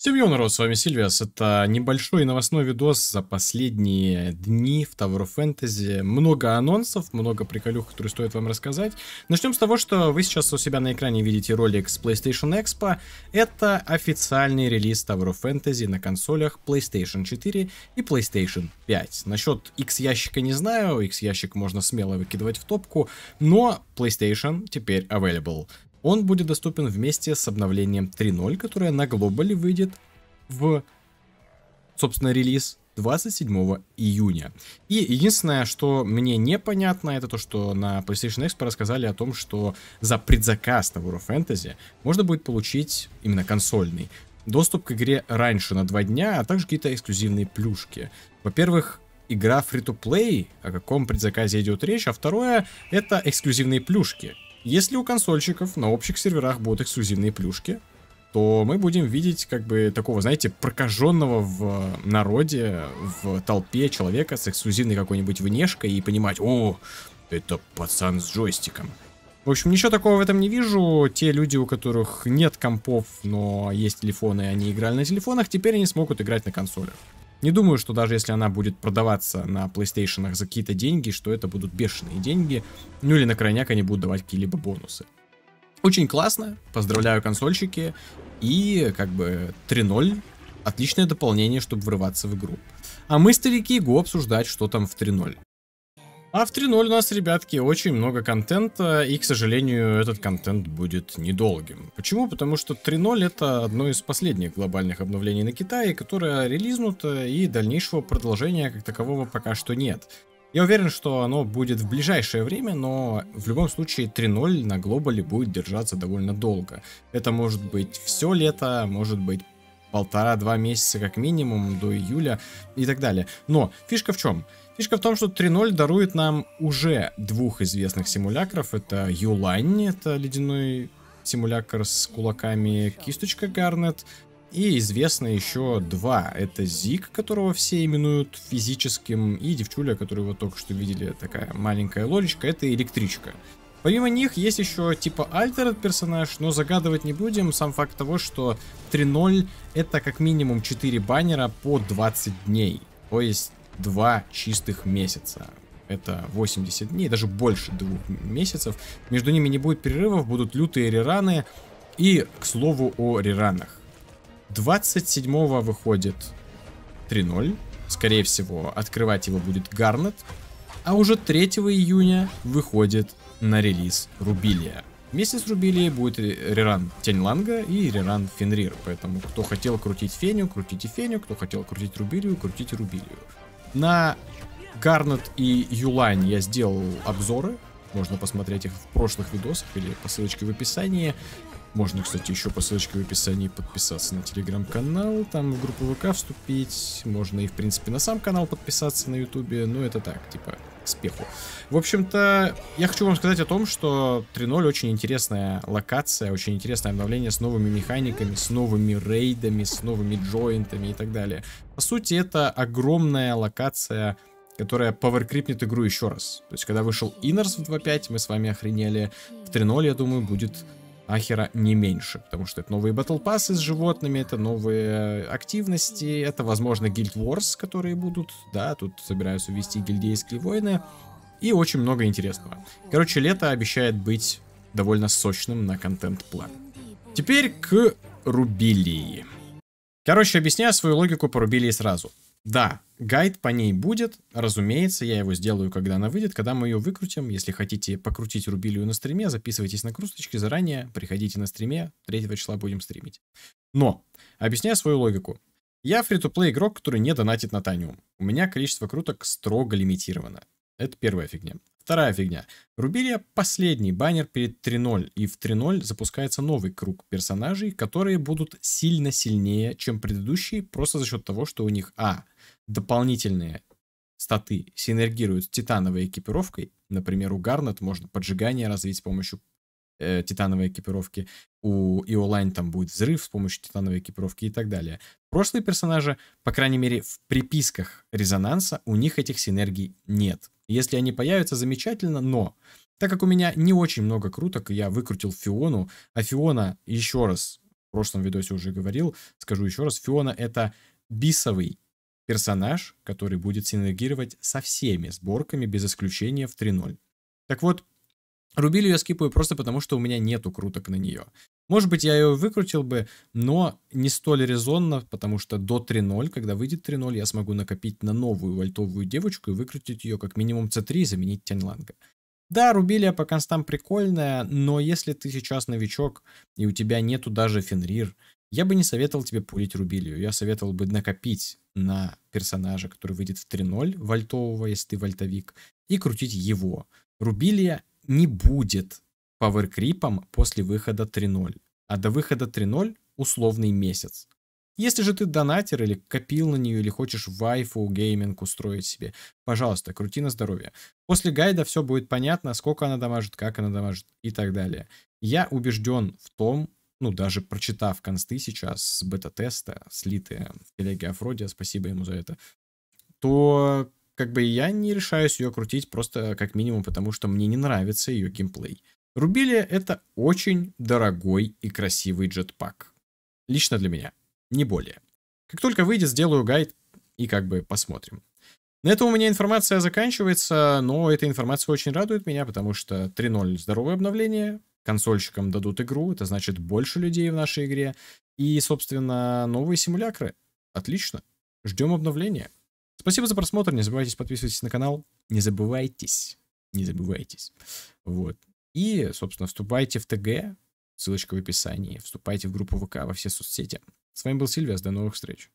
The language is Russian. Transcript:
Всем йо, народ, с вами Сильвиас. Это небольшой новостной видос за последние дни в Tower of Fantasy. Много анонсов, много приколюх, которые стоит вам рассказать. Начнем с того, что вы сейчас у себя на экране видите ролик с PlayStation Expo. Это официальный релиз Tower of Fantasy на консолях PlayStation 4 и PlayStation 5. Насчет X-ящика не знаю, X-ящик можно смело выкидывать в топку, но PlayStation теперь available. Он будет доступен вместе с обновлением 3.0, которое на глобале выйдет в, собственно, релиз 27 июня. И единственное, что мне непонятно, это то, что на PlayStation Expo рассказали о том, что за предзаказ на World of Fantasy можно будет получить именно консольный доступ к игре раньше на два дня, а также какие-то эксклюзивные плюшки. Во-первых, игра free-to-play, о каком предзаказе идет речь, а второе, это эксклюзивные плюшки. Если у консольщиков на общих серверах будут эксклюзивные плюшки, то мы будем видеть как бы такого, знаете, прокаженного в э, народе, в толпе человека с эксклюзивной какой-нибудь внешкой и понимать, о, это пацан с джойстиком. В общем, ничего такого в этом не вижу. Те люди, у которых нет компов, но есть телефоны, и они играли на телефонах, теперь они смогут играть на консолях. Не думаю, что даже если она будет продаваться на PlayStation за какие-то деньги, что это будут бешеные деньги, ну или на крайняк они будут давать какие-либо бонусы. Очень классно, поздравляю консольщики, и как бы 3.0, отличное дополнение, чтобы врываться в игру. А мы, старики, го обсуждать, что там в 3.0. А в 3.0 у нас, ребятки, очень много контента, и, к сожалению, этот контент будет недолгим. Почему? Потому что 3.0 это одно из последних глобальных обновлений на Китае, которое релизнуто, и дальнейшего продолжения как такового пока что нет. Я уверен, что оно будет в ближайшее время, но в любом случае 3.0 на глобале будет держаться довольно долго. Это может быть все лето, может быть полтора-два месяца как минимум, до июля и так далее. Но фишка в чем? Фишка в том, что 3.0 дарует нам уже двух известных симулякров. Это Юлань, это ледяной симулякр с кулаками кисточка Гарнет, и известно еще два. Это Зик, которого все именуют физическим, и девчуля, которую вы только что видели, такая маленькая лодочка, это электричка. Помимо них есть еще типа альтер персонаж, но загадывать не будем. Сам факт того, что 3.0 это как минимум 4 баннера по 20 дней. То есть 2 чистых месяца. Это 80 дней, даже больше двух месяцев. Между ними не будет перерывов, будут лютые рераны. И, к слову, о реранах. 27-го выходит 3.0. Скорее всего, открывать его будет Гарнет. А уже 3 июня выходит на релиз Рубилия. Вместе с Рубилией будет реран Тень Ланга и реран Фенрир, поэтому кто хотел крутить Феню, крутите Феню, кто хотел крутить Рубилию, крутите Рубилию. На Гарнет и Юлайн я сделал обзоры, можно посмотреть их в прошлых видосах или по ссылочке в описании. Можно, кстати, еще по ссылочке в описании подписаться на телеграм-канал, там в группу ВК вступить. Можно и, в принципе, на сам канал подписаться на ютубе, но это так, типа, к спеху. В общем-то, я хочу вам сказать о том, что 3.0 очень интересная локация, очень интересное обновление с новыми механиками, с новыми рейдами, с новыми джойнтами и так далее. По сути, это огромная локация которая поверкрипнет игру еще раз. То есть, когда вышел Inners в 2.5, мы с вами охренели. В 3.0, я думаю, будет Ахера не меньше, потому что это новые батл пассы с животными, это новые активности, это, возможно, Guild Wars, которые будут, да, тут собираются ввести гильдейские войны, и очень много интересного. Короче, лето обещает быть довольно сочным на контент-план. Теперь к Рубилии. Короче, объясняю свою логику по и сразу. Да, гайд по ней будет, разумеется, я его сделаю, когда она выйдет, когда мы ее выкрутим. Если хотите покрутить рубилию на стриме, записывайтесь на круточки заранее, приходите на стриме, 3 числа будем стримить. Но, объясняю свою логику. Я фри-то-плей игрок, который не донатит на Таниум. У меня количество круток строго лимитировано. Это первая фигня. Вторая фигня. Рубили последний баннер перед 3.0, и в 3.0 запускается новый круг персонажей, которые будут сильно сильнее, чем предыдущие, просто за счет того, что у них, а, дополнительные статы синергируют с титановой экипировкой, например, у Гарнет можно поджигание развить с помощью э, титановой экипировки, у Иолайн там будет взрыв с помощью титановой экипировки и так далее. Прошлые персонажи, по крайней мере, в приписках резонанса у них этих синергий нет. Если они появятся, замечательно, но так как у меня не очень много круток, я выкрутил Фиону, а Фиона, еще раз, в прошлом видосе уже говорил, скажу еще раз, Фиона это бисовый персонаж, который будет синергировать со всеми сборками без исключения в 3.0. Так вот, Рубилью я скипаю просто потому, что у меня нету круток на нее. Может быть, я ее выкрутил бы, но не столь резонно, потому что до 3.0, когда выйдет 3.0, я смогу накопить на новую вольтовую девочку и выкрутить ее как минимум C3 и заменить Тяньланга. Да, Рубилия по констам прикольная, но если ты сейчас новичок и у тебя нету даже Фенрир, я бы не советовал тебе пулить Рубилию, я советовал бы накопить на персонажа, который выйдет в 3.0 вольтового, если ты вольтовик, и крутить его. Рубилия не будет пауэркрипом после выхода 3.0, а до выхода 3.0 условный месяц. Если же ты донатер или копил на нее, или хочешь вайфу, гейминг устроить себе, пожалуйста, крути на здоровье. После гайда все будет понятно, сколько она дамажит, как она дамажит и так далее. Я убежден в том, ну, даже прочитав консты сейчас с бета-теста, слитые в коллеге Афродия, спасибо ему за это, то как бы я не решаюсь ее крутить просто как минимум, потому что мне не нравится ее геймплей. Рубилия – это очень дорогой и красивый джетпак. Лично для меня. Не более. Как только выйдет, сделаю гайд и как бы посмотрим. На этом у меня информация заканчивается, но эта информация очень радует меня, потому что 3.0 здоровое обновление, консольщикам дадут игру, это значит больше людей в нашей игре, и, собственно, новые симулякры. Отлично. Ждем обновления. Спасибо за просмотр, не забывайте подписываться на канал, не забывайтесь, не забывайтесь. Вот. И, собственно, вступайте в ТГ, ссылочка в описании, вступайте в группу ВК во все соцсети. С вами был Сильвия. до новых встреч.